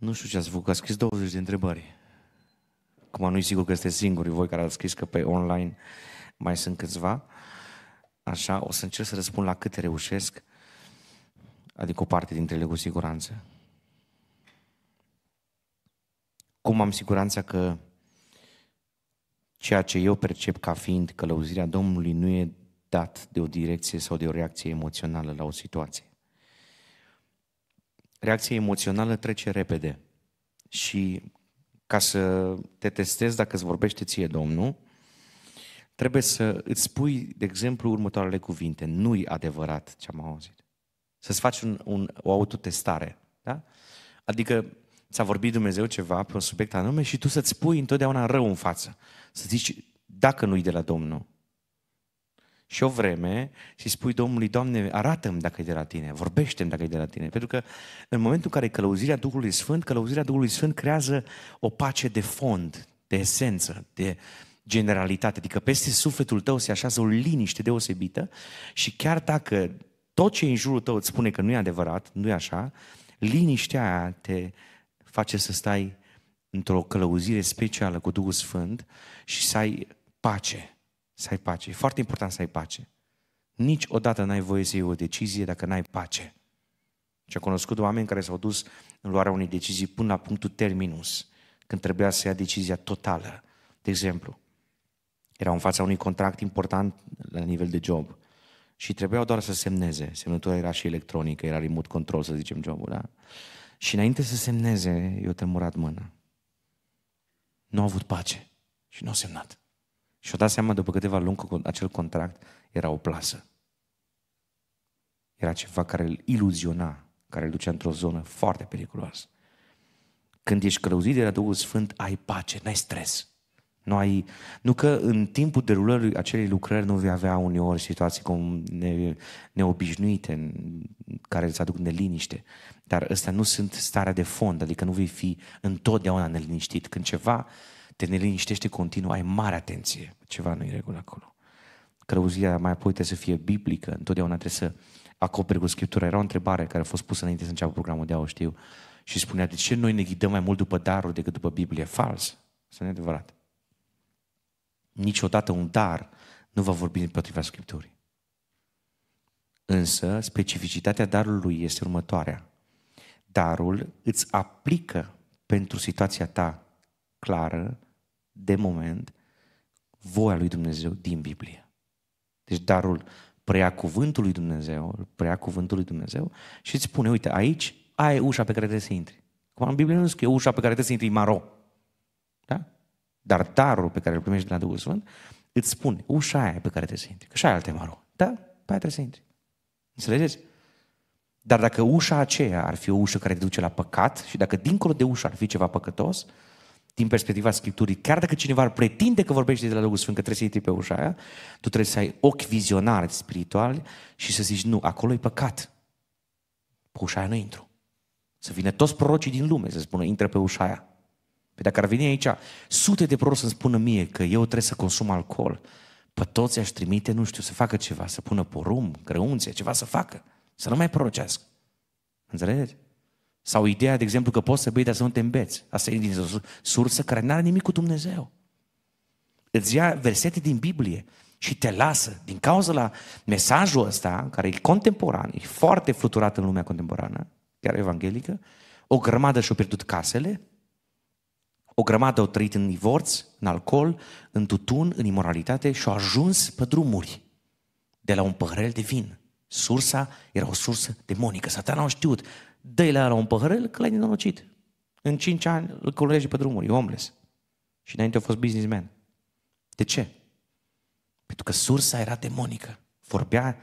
Nu știu ce ați făcut, ați scris 20 de întrebări. Acum nu-i sigur că sunteți singurii voi care ați scris că pe online mai sunt câțiva. Așa, o să încerc să răspund la câte reușesc, adică o parte dintre ele cu siguranță. Cum am siguranța că ceea ce eu percep ca fiind călăuzirea Domnului nu e dat de o direcție sau de o reacție emoțională la o situație? reacția emoțională trece repede. Și ca să te testezi dacă îți vorbește ție Domnul, trebuie să îți spui, de exemplu, următoarele cuvinte. Nu-i adevărat ce am auzit. Să-ți faci un, un, o autotestare. Da? Adică ți-a vorbit Dumnezeu ceva pe un subiect anume și tu să-ți pui întotdeauna rău în față. Să zici, dacă nu-i de la Domnul, și o vreme și spui Domnului, Doamne, arată-mi dacă e de la Tine, vorbește-mi dacă e de la Tine. Pentru că în momentul în care călăuzirea Duhului Sfânt, călăuzirea Duhului Sfânt creează o pace de fond, de esență, de generalitate. Adică peste sufletul tău se așează o liniște deosebită și chiar dacă tot ce e în jurul tău îți spune că nu e adevărat, nu e așa, liniștea aia te face să stai într-o călăuzire specială cu Duhul Sfânt și să ai pace să ai pace. E foarte important să ai pace. Niciodată n-ai voie să iei o decizie dacă n-ai pace. Și am cunoscut oameni care s-au dus în luarea unei decizii până la punctul terminus, când trebuia să ia decizia totală. De exemplu, erau în fața unui contract important la nivel de job și trebuiau doar să semneze. Semnătura era și electronică, era remote control, să zicem, jobul, da? Și înainte să semneze, eu tremurat mâna. Nu au avut pace și nu au semnat. Și-o dat seama după câteva luni că acel contract era o plasă. Era ceva care îl iluziona, care îl ducea într-o zonă foarte periculoasă. Când ești călăuzit de la Duhul Sfânt, ai pace, n-ai stres. Nu, ai, nu că în timpul derulării acelei lucrări nu vei avea uneori situații cum ne, neobișnuite care îți aduc neliniște, dar ăsta nu sunt starea de fond, adică nu vei fi întotdeauna neliniștit. Când ceva te neliniștește continuu, ai mare atenție. Ceva nu i regulă acolo. Crăuzia mai apoi trebuie să fie biblică, întotdeauna trebuie să acoperi cu Scriptura. Era o întrebare care a fost pusă înainte să înceapă programul de o știu, și spunea, de ce noi ne ghidăm mai mult după darul decât după Biblie? Fals, să ne adevărat. Niciodată un dar nu va vorbi împotriva Scripturii. Însă, specificitatea darului este următoarea. Darul îți aplică pentru situația ta clară de moment, voia lui Dumnezeu din Biblie. Deci darul preia cuvântul lui Dumnezeu, preia cuvântul lui Dumnezeu și îți spune, uite, aici, ai ușa pe care trebuie să intri. Cum în Biblie nu zic că e ușa pe care trebuie să intri maro. Da? Dar darul pe care îl primești de la Duhul Sfânt îți spune, ușa aia pe care trebuie să intri. Că și aia alte maro. Da? Pe aia trebuie să intri. Înțelegeți? Dar dacă ușa aceea ar fi o ușă care te duce la păcat și dacă dincolo de ușă ar fi ceva păcătos, din perspectiva Scripturii, chiar dacă cineva ar pretinde că vorbește de la Duhul Sfânt, că trebuie să intri pe ușa aia, tu trebuie să ai ochi vizionari spirituali și să zici, nu, acolo e păcat. Pe ușa aia nu intru. Să vină toți prorocii din lume să spună, intră pe ușa aia. Pe păi dacă ar veni aici sute de proroci să-mi spună mie că eu trebuie să consum alcool, pe toți aș trimite, nu știu, să facă ceva, să pună porum, grăunțe, ceva să facă, să nu mai prorocească. Înțelegeți? Sau ideea, de exemplu, că poți să bei, dar să nu te îmbeți. Asta e din o sursă care nu are nimic cu Dumnezeu. Îți ia versete din Biblie și te lasă. Din cauza la mesajul ăsta, care e contemporan, e foarte fluturat în lumea contemporană, chiar evanghelică, o grămadă și-au pierdut casele, o grămadă au trăit în divorț, în alcool, în tutun, în imoralitate și au ajuns pe drumuri de la un păhărel de vin. Sursa era o sursă demonică. Satana a știut dă-i la un păhărel că l-ai nenorocit. În cinci ani îl colonești pe drumuri, e omles. Și înainte a fost businessman. De ce? Pentru că sursa era demonică. Vorbea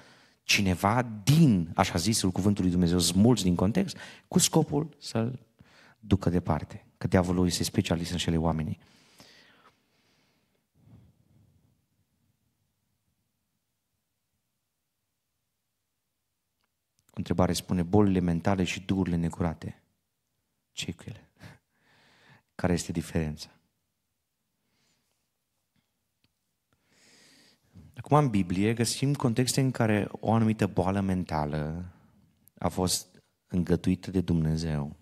cineva din, așa zisul cuvântului Dumnezeu, smulți din context, cu scopul să-l ducă departe. Că diavolul este specialist în cele oamenii. întrebare spune bolile mentale și duhurile necurate. ce cu ele? Care este diferența? Acum în Biblie găsim contexte în care o anumită boală mentală a fost îngăduită de Dumnezeu.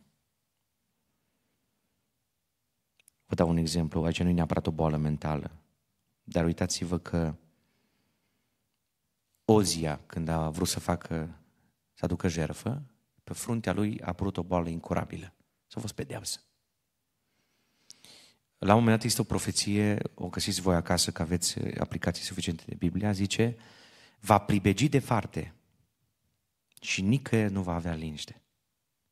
Vă dau un exemplu, aici nu e neapărat o boală mentală, dar uitați-vă că Ozia, când a vrut să facă să aducă jerfă, pe fruntea lui a apărut o boală incurabilă. S-a fost pedeapsă. La un moment dat este o profeție, o găsiți voi acasă că aveți aplicații suficiente de Biblia, zice, va pribegi de farte și nicăieri nu va avea liniște.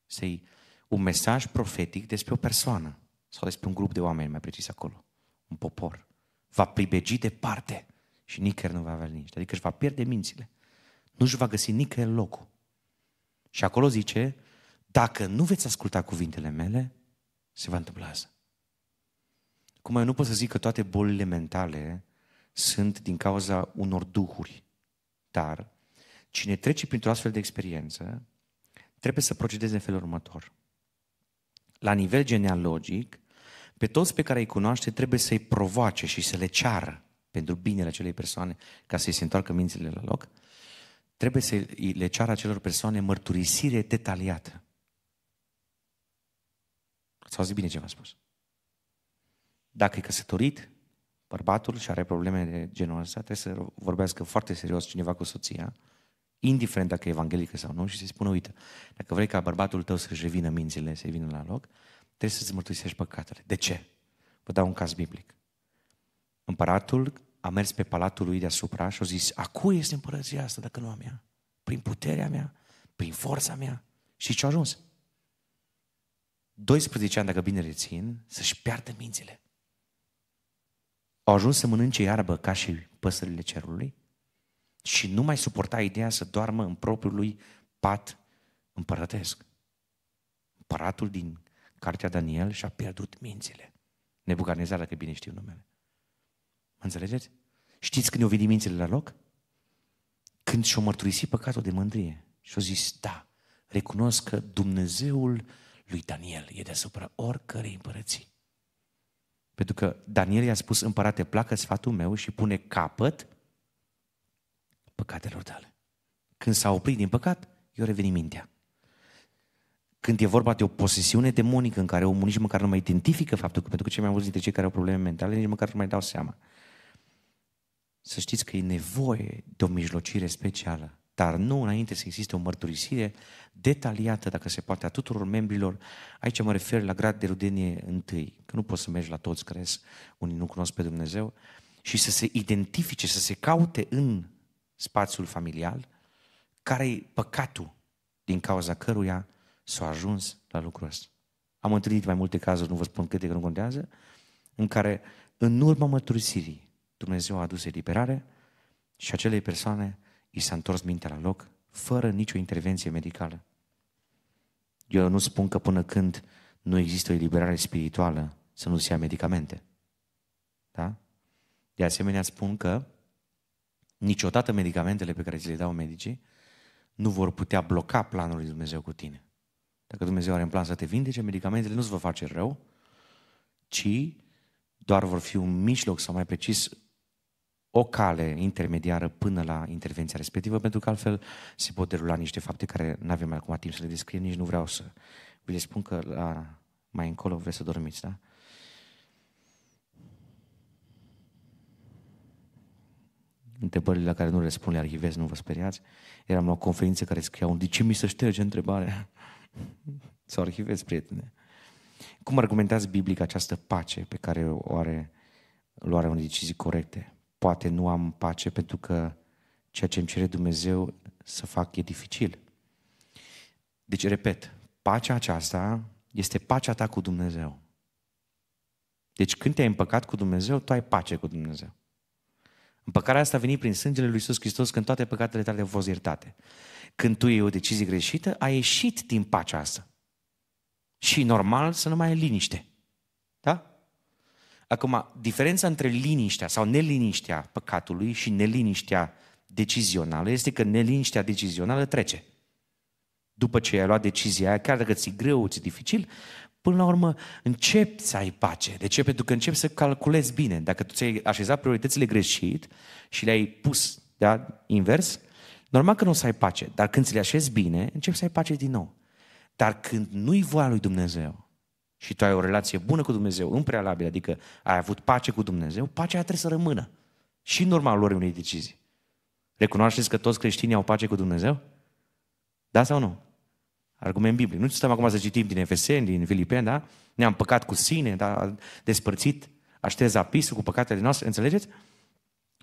Este un mesaj profetic despre o persoană sau despre un grup de oameni, mai precis acolo, un popor. Va pribegi parte și nicăieri nu va avea liniște, adică își va pierde mințile. Nu își va găsi nicăieri locul. Și acolo zice, dacă nu veți asculta cuvintele mele, se va întâmpla asta. Cum eu nu pot să zic că toate bolile mentale sunt din cauza unor duhuri, dar cine trece printr-o astfel de experiență trebuie să procedeze în felul următor. La nivel genealogic, pe toți pe care îi cunoaște trebuie să-i provoace și să le ceară pentru binele acelei persoane ca să-i se întoarcă mințile la loc – trebuie să le ceară acelor persoane mărturisire detaliată. Ați auzit bine ce v-am spus. Dacă e căsătorit, bărbatul și are probleme de genul ăsta, trebuie să vorbească foarte serios cineva cu soția, indiferent dacă e evanghelică sau nu, și să-i spună, uite, dacă vrei ca bărbatul tău să-și revină mințile, să-i vină la loc, trebuie să-ți mărturisești păcatele. De ce? Vă dau un caz biblic. Împăratul a mers pe palatul lui deasupra și a zis, a cui este împărăția asta dacă nu a mea? Prin puterea mea, prin forța mea. Și ce-a ajuns? 12 ani, dacă bine rețin, să-și piardă mințile. Au ajuns să mănânce iarbă ca și păsările cerului și nu mai suporta ideea să doarmă în propriul lui pat împărătesc. Împăratul din cartea Daniel și-a pierdut mințile. Nebucarnezar, dacă bine știu numele. Înțelegeți? Știți când i-au venit mințile la loc? Când și-au mărturisit păcatul de mândrie. Și-au zis, da, recunosc că Dumnezeul lui Daniel e deasupra oricărei împărății. Pentru că Daniel i-a spus, împărate, placă sfatul meu și pune capăt păcatelor tale. Când s-a oprit din păcat, i-a revenit mintea. Când e vorba de o posesiune demonică în care omul nici măcar nu mai identifică faptul că, pentru că cei mai mulți dintre cei care au probleme mentale nici măcar nu mai dau seama să știți că e nevoie de o mijlocire specială, dar nu înainte să existe o mărturisire detaliată, dacă se poate, a tuturor membrilor. Aici mă refer la grad de rudenie întâi, că nu poți să mergi la toți care unii nu cunosc pe Dumnezeu, și să se identifice, să se caute în spațiul familial care e păcatul din cauza căruia s-a ajuns la lucrul ăsta. Am întâlnit mai multe cazuri, nu vă spun câte, că nu contează, în care în urma mărturisirii Dumnezeu a adus eliberare și acelei persoane i s-a întors mintea la loc fără nicio intervenție medicală. Eu nu spun că până când nu există o eliberare spirituală să nu se ia medicamente. Da? De asemenea spun că niciodată medicamentele pe care ți le dau medicii nu vor putea bloca planul lui Dumnezeu cu tine. Dacă Dumnezeu are în plan să te vindece, medicamentele nu îți vor face rău, ci doar vor fi un mijloc, sau mai precis, o cale intermediară până la intervenția respectivă, pentru că altfel se pot derula niște fapte care nu avem acum timp să le descriem, nici nu vreau să vi le spun că la, mai încolo vreți să dormiți, da? Întrebările la care nu răspund le arhivez, nu vă speriați. Eram la o conferință care scria un de ce mi se șterge întrebarea? Să o arhivez, prietene. Cum argumentați biblic această pace pe care o are luarea unei decizii corecte? poate nu am pace pentru că ceea ce îmi cere Dumnezeu să fac e dificil. Deci, repet, pacea aceasta este pacea ta cu Dumnezeu. Deci când te-ai împăcat cu Dumnezeu, tu ai pace cu Dumnezeu. Împăcarea asta a venit prin sângele lui Iisus Hristos când toate păcatele tale au fost iertate. Când tu iei o decizie greșită, ai ieșit din pacea asta. Și normal să nu mai ai liniște. Da? Acum, diferența între liniștea sau neliniștea păcatului și neliniștea decizională este că neliniștea decizională trece. După ce ai luat decizia aia, chiar dacă ți-e greu, ți-e dificil, până la urmă începi să ai pace. De ce? Pentru că începi să calculezi bine. Dacă tu ți-ai așezat prioritățile greșit și le-ai pus da, invers, normal că nu o să ai pace. Dar când ți le așezi bine, începi să ai pace din nou. Dar când nu-i voia lui Dumnezeu, și tu ai o relație bună cu Dumnezeu în prealabil, adică ai avut pace cu Dumnezeu, pacea aia trebuie să rămână. Și în urma lor unei decizii. Recunoașteți că toți creștinii au pace cu Dumnezeu? Da sau nu? Argument biblic. Nu stăm acum să citim din Efeseni, din Filipeni, da? Ne-am păcat cu sine, dar despărțit, aștez apisul cu păcatele noastre, înțelegeți?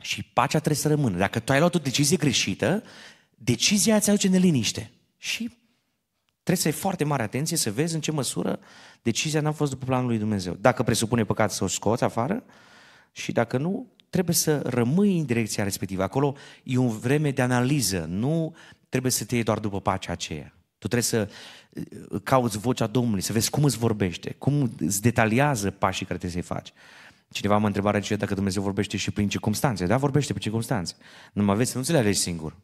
Și pacea trebuie să rămână. Dacă tu ai luat o decizie greșită, decizia ți în neliniște. Și Trebuie să ai foarte mare atenție să vezi în ce măsură decizia n-a fost după planul lui Dumnezeu. Dacă presupune păcat să o scoți afară și dacă nu, trebuie să rămâi în direcția respectivă. Acolo e un vreme de analiză, nu trebuie să te iei doar după pacea aceea. Tu trebuie să uh, cauți vocea Domnului, să vezi cum îți vorbește, cum îți detaliază pașii care trebuie să-i faci. Cineva mă întreba recent dacă Dumnezeu vorbește și prin circunstanțe. Da, vorbește prin circunstanțe. Numai vezi să nu ți le alegi singur.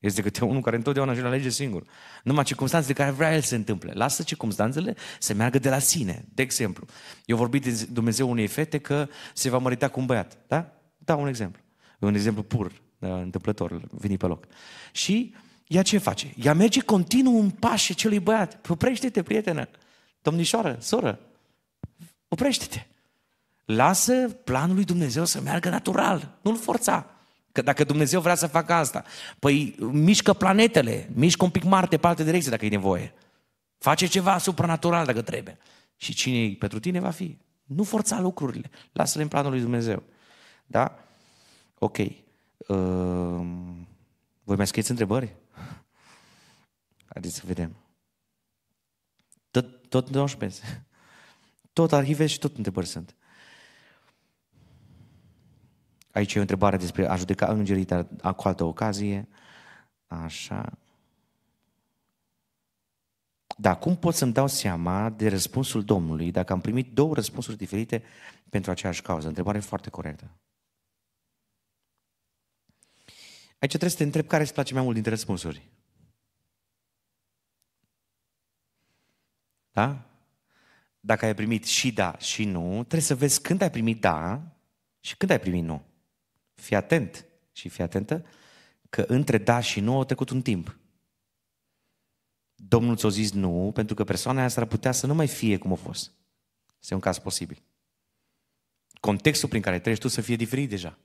Este câte unul care întotdeauna își alege singur. Numai circunstanțele care vrea el să întâmple. Lasă circunstanțele să meargă de la sine. De exemplu, eu vorbit de Dumnezeu unei fete că se va mărita cu un băiat. Da? Da, un exemplu. Un exemplu pur, da, întâmplător, vine pe loc. Și ea ce face? Ea merge continuu în pașe celui băiat. Oprește-te, prietenă, domnișoară, soră, oprește-te. Lasă planul lui Dumnezeu să meargă natural, nu-l forța. Că dacă Dumnezeu vrea să facă asta, păi mișcă planetele, mișcă un pic Marte pe alte direcții dacă e nevoie. Face ceva supranatural dacă trebuie. Și cine pentru tine va fi? Nu forța lucrurile. Lasă-le în planul lui Dumnezeu. Da? Ok. Uh, voi mai scrieți întrebări? Haideți să vedem. Tot, tot 19. Tot arhive și tot întrebări sunt. Aici e o întrebare despre a judeca îngerii, dar cu altă ocazie. Așa. Da, cum pot să-mi dau seama de răspunsul Domnului dacă am primit două răspunsuri diferite pentru aceeași cauză? Întrebare foarte corectă. Aici trebuie să te întreb care îți place mai mult dintre răspunsuri. Da? Dacă ai primit și da și nu, trebuie să vezi când ai primit da și când ai primit nu fii atent și fii atentă că între da și nu a trecut un timp. Domnul ți-a zis nu, pentru că persoana asta ar putea să nu mai fie cum a fost. Este un caz posibil. Contextul prin care treci tu să fie diferit deja.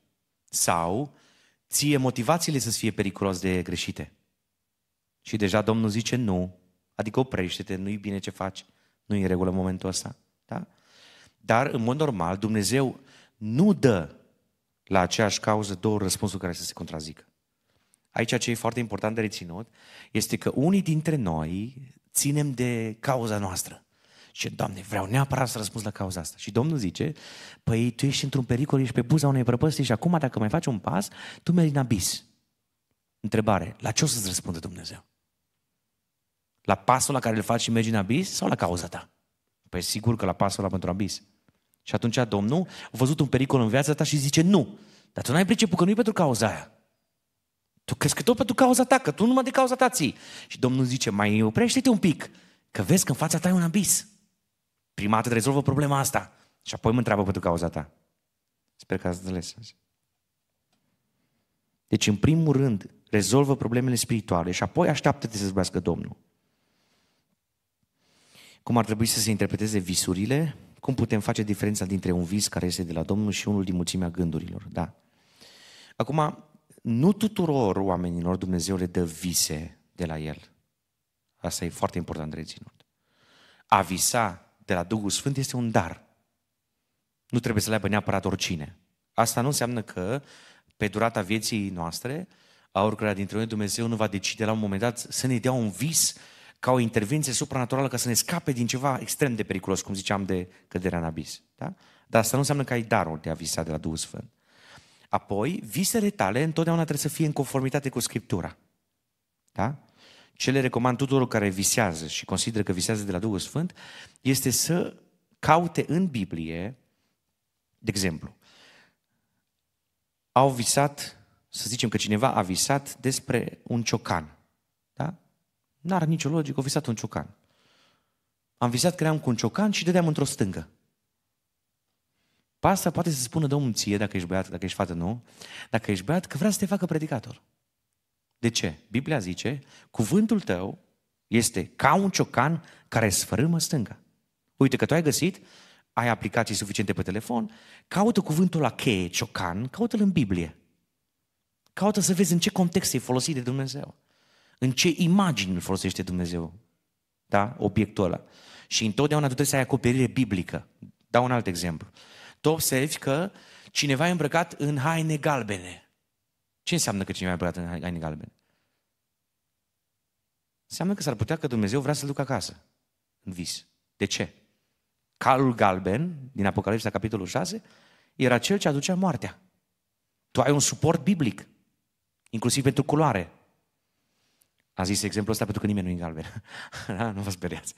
Sau ție motivațiile să fie periculos de greșite. Și deja Domnul zice nu, adică oprește-te, nu-i bine ce faci, nu-i în regulă momentul ăsta. Da? Dar, în mod normal, Dumnezeu nu dă la aceeași cauză două răspunsuri care să se contrazică. Aici ce e foarte important de reținut este că unii dintre noi ținem de cauza noastră. Și Doamne, vreau neapărat să răspund la cauza asta. Și Domnul zice, păi tu ești într-un pericol, ești pe buza unei prăpăsti și acum dacă mai faci un pas, tu mergi în abis. Întrebare, la ce o să-ți răspundă Dumnezeu? La pasul la care îl faci și mergi în abis sau la cauza ta? Păi sigur că la pasul la pentru abis. Și atunci Domnul a văzut un pericol în viața ta și zice nu. Dar tu n-ai priceput că nu e pentru cauza aia. Tu crezi că tot pentru cauza ta, că tu numai de cauza ta ții. Și Domnul zice, mai oprește-te un pic, că vezi că în fața ta e un abis. Prima dată rezolvă problema asta și apoi mă întreabă pentru cauza ta. Sper că ați înțeles. Deci, în primul rând, rezolvă problemele spirituale și apoi așteaptă-te să vorbească Domnul. Cum ar trebui să se interpreteze visurile? Cum putem face diferența dintre un vis care este de la Domnul și unul din mulțimea gândurilor? Da. Acum, nu tuturor oamenilor Dumnezeu le dă vise de la El. Asta e foarte important de reținut. A visa de la Duhul Sfânt este un dar. Nu trebuie să le aibă neapărat oricine. Asta nu înseamnă că pe durata vieții noastre, a oricărea dintre noi, Dumnezeu nu va decide la un moment dat să ne dea un vis ca o intervenție supranaturală ca să ne scape din ceva extrem de periculos, cum ziceam, de căderea în abis. Da? Dar asta nu înseamnă că ai darul de a visa de la Duhul Sfânt. Apoi, visele tale întotdeauna trebuie să fie în conformitate cu Scriptura. Da? Ce le recomand tuturor care visează și consideră că visează de la Duhul Sfânt este să caute în Biblie, de exemplu, au visat, să zicem că cineva a visat despre un ciocan. Da? N-are nicio logică, o visat un ciocan. Am visat că eram cu un ciocan și dădeam într-o stângă. Pasta poate să spună Domnul ție, dacă ești băiat, dacă ești fată, nu, dacă ești băiat, că vrea să te facă predicator. De ce? Biblia zice, cuvântul tău este ca un ciocan care sfărâmă stânga. Uite că tu ai găsit, ai aplicații suficiente pe telefon, caută cuvântul la cheie, ciocan, caută-l în Biblie. Caută să vezi în ce context e folosit de Dumnezeu. În ce imagini îl folosește Dumnezeu? Da? Obiectul ăla. Și întotdeauna tu trebuie să ai acoperire biblică. Dau un alt exemplu. Tu observi că cineva e îmbrăcat în haine galbene. Ce înseamnă că cineva e îmbrăcat în haine galbene? Înseamnă că s-ar putea că Dumnezeu vrea să-l ducă acasă, în vis. De ce? Calul galben, din Apocalipsa, capitolul 6, era cel ce aducea moartea. Tu ai un suport biblic, inclusiv pentru culoare. A zis exemplul ăsta pentru că nimeni nu e galben. Da? Nu vă speriați.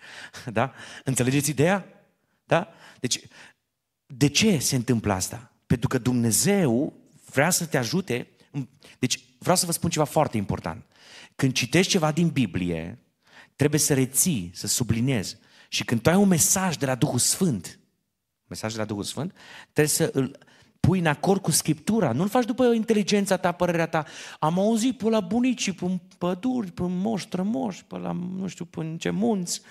Da? Înțelegeți ideea? Da? Deci, de ce se întâmplă asta? Pentru că Dumnezeu vrea să te ajute. Deci, vreau să vă spun ceva foarte important. Când citești ceva din Biblie, trebuie să reții, să subliniezi. Și când tu ai un mesaj de la Duhul Sfânt, mesaj de la Duhul Sfânt, trebuie să îl, pui în acord cu Scriptura. Nu-l faci după inteligența ta, părerea ta. Am auzit pe la bunicii, pe păduri, pe moș, trămoș, pe la nu știu, pe ce munți.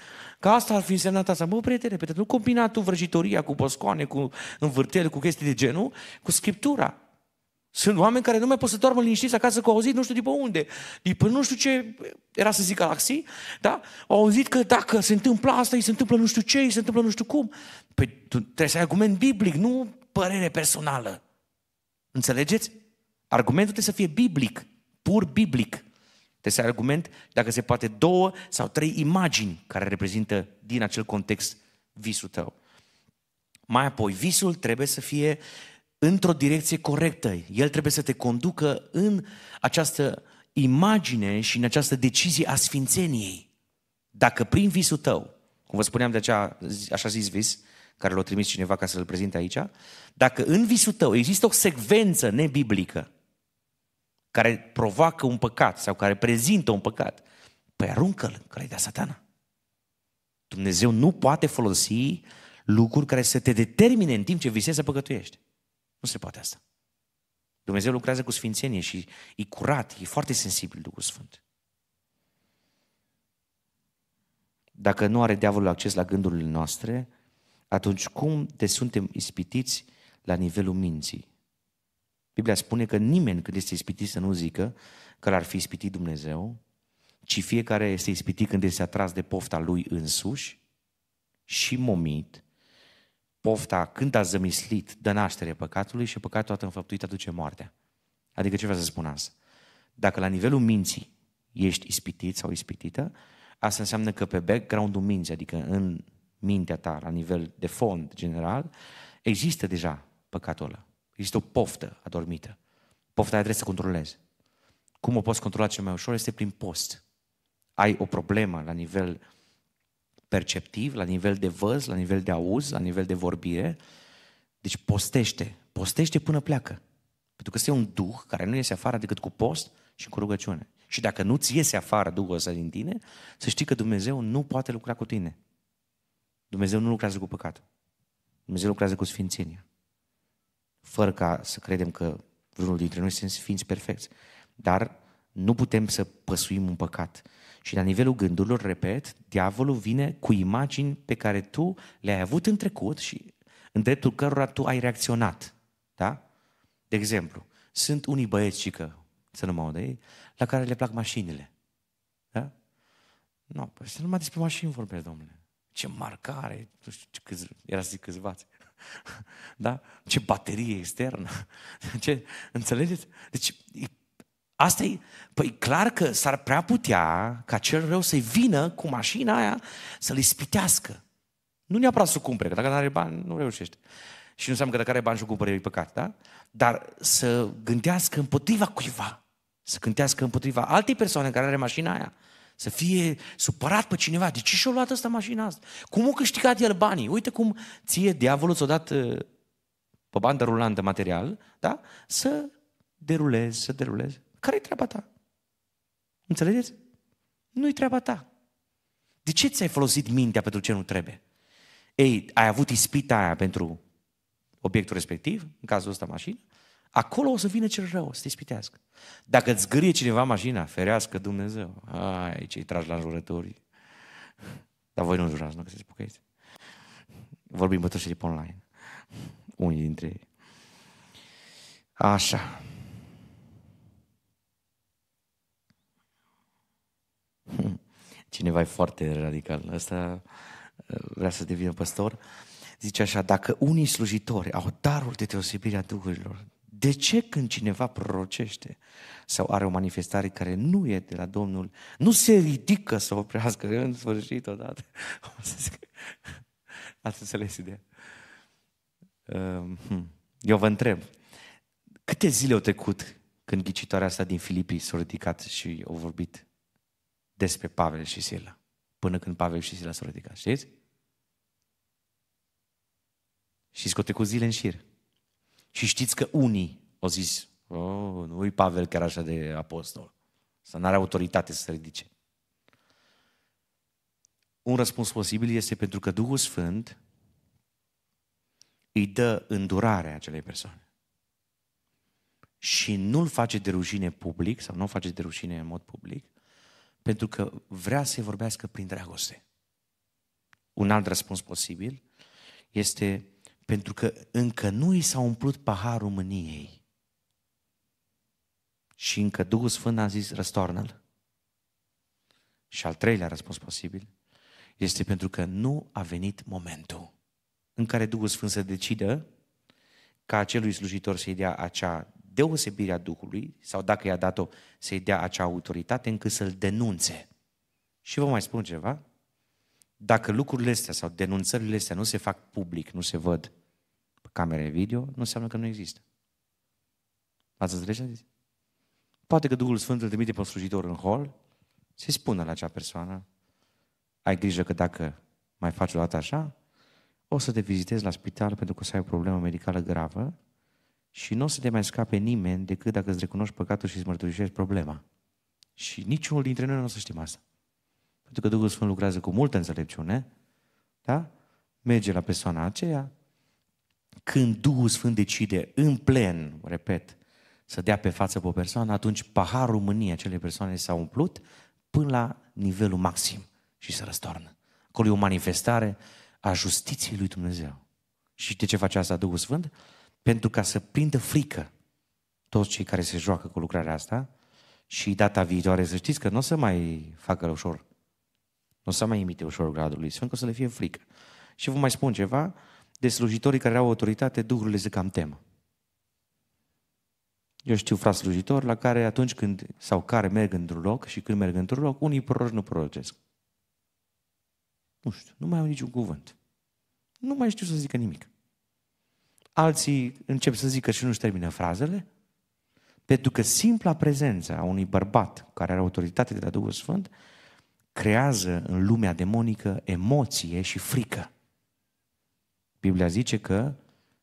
Că asta ar fi însemnat asta. Mă, prietene, pe nu combina tu vrăjitoria cu boscoane, cu învârtele, cu chestii de genul, cu Scriptura. Sunt oameni care nu mai pot să doarmă liniștiți acasă că au auzit nu știu de unde, de nu știu ce, era să zic galaxii, da? Au auzit că dacă se întâmplă asta, îi se întâmplă nu știu ce, îi se întâmplă nu știu cum. Păi tu trebuie să ai argument biblic, nu părere personală. Înțelegeți? Argumentul trebuie să fie biblic, pur biblic. Trebuie să ai argument, dacă se poate, două sau trei imagini care reprezintă din acel context visul tău. Mai apoi, visul trebuie să fie într-o direcție corectă. El trebuie să te conducă în această imagine și în această decizie a sfințeniei. Dacă prin visul tău, cum vă spuneam de acea, așa zis vis, care l-a trimis cineva ca să-l prezinte aici, dacă în visul tău există o secvență nebiblică care provoacă un păcat sau care prezintă un păcat, păi aruncă-l, în l-ai satana. Dumnezeu nu poate folosi lucruri care să te determine în timp ce visezi să păcătuiești. Nu se poate asta. Dumnezeu lucrează cu sfințenie și e curat, e foarte sensibil Duhul Sfânt. Dacă nu are diavolul acces la gândurile noastre, atunci cum te suntem ispitiți la nivelul minții? Biblia spune că nimeni când este ispitit să nu zică că l-ar fi ispitit Dumnezeu, ci fiecare este ispitit când este atras de pofta lui însuși și momit, pofta când a zămislit dă naștere păcatului și păcatul toată înfăptuit aduce moartea. Adică ce vreau să spun asta? Dacă la nivelul minții ești ispitit sau ispitită, asta înseamnă că pe background-ul minții, adică în mintea ta la nivel de fond general, există deja păcatul ăla. Există o poftă adormită. Pofta aia trebuie să controlezi. Cum o poți controla cel mai ușor este prin post. Ai o problemă la nivel perceptiv, la nivel de văz, la nivel de auz, la nivel de vorbire. Deci postește. Postește până pleacă. Pentru că este un duh care nu iese afară decât cu post și cu rugăciune. Și dacă nu ți iese afară Duhul ăsta din tine, să știi că Dumnezeu nu poate lucra cu tine. Dumnezeu nu lucrează cu păcat. Dumnezeu lucrează cu sfințenia. Fără ca să credem că vreunul dintre noi sunt sfinți perfecți. Dar nu putem să păsuim un păcat. Și la nivelul gândurilor, repet, diavolul vine cu imagini pe care tu le-ai avut în trecut și în dreptul cărora tu ai reacționat. Da? De exemplu, sunt unii băieți că, să nu mă audă ei, la care le plac mașinile. Da? Nu, no, păi să nu mai despre mașini vorbesc, domnule ce marcare, nu știu ce câți, era să zic câțivați. da? Ce baterie externă. Ce, înțelegeți? Deci, asta e, păi clar că s-ar prea putea ca cel rău să-i vină cu mașina aia să-l ispitească. Nu neapărat să o cumpere, că dacă nu are bani, nu reușește. Și nu înseamnă că dacă are bani și o cumpere, e păcat, da? Dar să gândească împotriva cuiva. Să gândească împotriva altei persoane care are mașina aia. Să fie supărat pe cineva. De ce și-a luat asta mașina asta? Cum a câștigat el banii? Uite cum ție diavolul ți-a dat uh, pe bandă rulantă material, da? Să derulezi, să derulezi. Care-i treaba ta? Înțelegeți? Nu-i treaba ta. De ce ți-ai folosit mintea pentru ce nu trebuie? Ei, ai avut ispita aia pentru obiectul respectiv, în cazul ăsta mașină, Acolo o să vină cel rău, să te ispitească. Dacă îți zgârie cineva mașina, ferească Dumnezeu. Ai, ce-i tragi la jurători. Dar voi nu jurați, nu că se spucăiți. Vorbim bătășii pe online. Unii dintre ei. Așa. Cineva e foarte radical. Asta uh, vrea să devină păstor. Zice așa, dacă unii slujitori au darul de deosebire a duhurilor, de ce când cineva prorocește sau are o manifestare care nu e de la Domnul, nu se ridică să oprească în sfârșit odată? Ați înțeles ideea? Ehm, hmm. Eu vă întreb, câte zile au trecut când ghicitoarea asta din Filipii s-a ridicat și au vorbit despre Pavel și Sila? Până când Pavel și Sila s-au ridicat, știți? Și scotecul zile în șir. Și știți că unii au zis, oh, nu-i Pavel chiar așa de apostol, să n-are autoritate să se ridice. Un răspuns posibil este pentru că Duhul Sfânt îi dă îndurare acelei persoane. Și nu-l face de rușine public, sau nu l face de rușine în mod public, pentru că vrea să-i vorbească prin dragoste. Un alt răspuns posibil este pentru că încă nu i s-a umplut paharul mâniei. Și încă Duhul Sfânt a zis, răstoarnă-l. Și al treilea răspuns posibil este pentru că nu a venit momentul în care Duhul Sfânt să decidă ca acelui slujitor să-i dea acea deosebire a Duhului, sau dacă i-a dat-o, să-i dea acea autoritate încât să-l denunțe. Și vă mai spun ceva, dacă lucrurile astea sau denunțările astea nu se fac public, nu se văd pe camere video, nu înseamnă că nu există. Ați înțeles ce Poate că Duhul Sfânt îl trimite pe un slujitor în hol, se spună la acea persoană, ai grijă că dacă mai faci o dată așa, o să te vizitezi la spital pentru că o să ai o problemă medicală gravă și nu o să te mai scape nimeni decât dacă îți recunoști păcatul și îți mărturisești problema. Și niciunul dintre noi nu o să știm asta pentru că Duhul Sfânt lucrează cu multă înțelepciune, da? merge la persoana aceea, când Duhul Sfânt decide în plen, repet, să dea pe față pe o persoană, atunci paharul mâniei acelei persoane s-a umplut până la nivelul maxim și se răstoarnă. Acolo e o manifestare a justiției lui Dumnezeu. Și de ce face asta Duhul Sfânt? Pentru ca să prindă frică toți cei care se joacă cu lucrarea asta și data viitoare să știți că nu o să mai facă ușor nu s-a mai imite ușor gradul lui Sfânt, că o să le fie frică. Și vă mai spun ceva, de slujitorii care au autoritate, duhurile zic „Am temă. Eu știu frați slujitori la care atunci când, sau care merg într-un loc și când merg într-un loc, unii proroci nu prorocesc. Nu știu, nu mai au niciun cuvânt. Nu mai știu să zică nimic. Alții încep să zică și nu-și termină frazele, pentru că simpla prezența a unui bărbat care are autoritate de la Duhul Sfânt creează în lumea demonică emoție și frică. Biblia zice că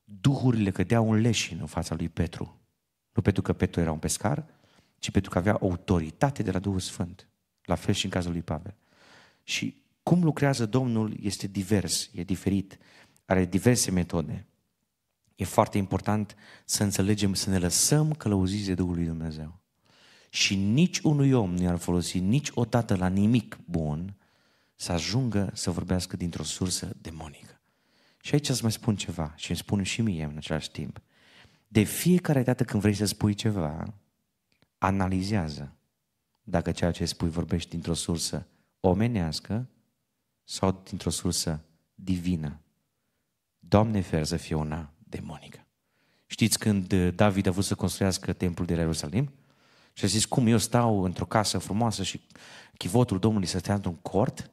duhurile cădeau un leșin în fața lui Petru. Nu pentru că Petru era un pescar, ci pentru că avea autoritate de la Duhul Sfânt. La fel și în cazul lui Pavel. Și cum lucrează Domnul este divers, e diferit, are diverse metode. E foarte important să înțelegem, să ne lăsăm călăuziți de Duhul lui Dumnezeu și nici unui om nu i-ar folosi niciodată la nimic bun să ajungă să vorbească dintr-o sursă demonică. Și aici îți mai spun ceva și îmi spun și mie în același timp. De fiecare dată când vrei să spui ceva, analizează dacă ceea ce spui vorbești dintr-o sursă omenească sau dintr-o sursă divină. Doamne fer să fie una demonică. Știți când David a vrut să construiască templul de la Ierusalim? Și a zis, cum eu stau într-o casă frumoasă și chivotul Domnului să stea într-un cort?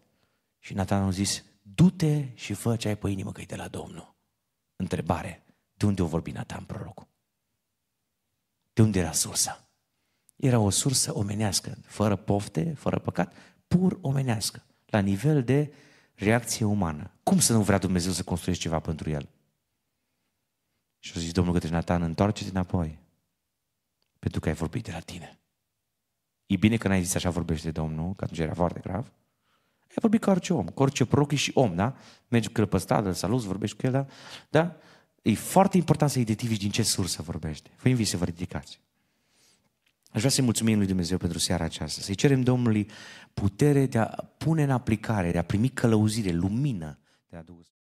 Și Nathan a zis, du-te și fă ce ai pe inimă că e de la Domnul. Întrebare, de unde o vorbi Nathan prorocul? De unde era sursa? Era o sursă omenească, fără pofte, fără păcat, pur omenească, la nivel de reacție umană. Cum să nu vrea Dumnezeu să construiești ceva pentru el? Și a zis Domnul către Nathan, întoarce-te înapoi pentru că ai vorbit de la tine. E bine că n-ai zis așa vorbește Domnul, că atunci era foarte grav. Ai vorbit ca orice om, cu orice prochi și om, da? Mergi cu el pe stradă, îl salut, vorbești cu el, da? da? E foarte important să identifici din ce sursă vorbește. Vă invit să vă ridicați. Aș vrea să-i mulțumim lui Dumnezeu pentru seara aceasta, să-i cerem Domnului putere de a pune în aplicare, de a primi călăuzire, lumină de a Duhul